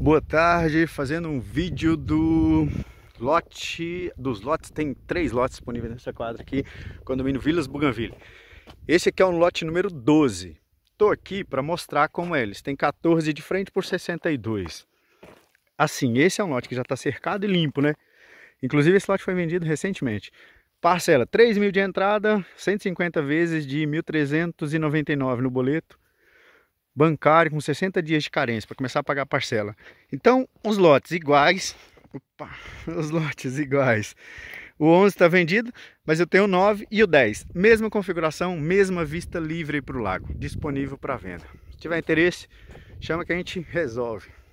Boa tarde, fazendo um vídeo do lote, dos lotes, tem três lotes disponíveis nessa quadra aqui, condomínio Vilas Buganville. Esse aqui é um lote número 12. Estou aqui para mostrar como é, eles têm 14 de frente por 62. Assim, esse é um lote que já está cercado e limpo, né? Inclusive esse lote foi vendido recentemente. Parcela 3 mil de entrada, 150 vezes de 1.399 no boleto, bancário com 60 dias de carência para começar a pagar a parcela. Então, os lotes iguais, opa, os lotes iguais. O 11 está vendido, mas eu tenho o 9 e o 10. Mesma configuração, mesma vista livre para o lago, disponível para venda. Se tiver interesse, chama que a gente resolve.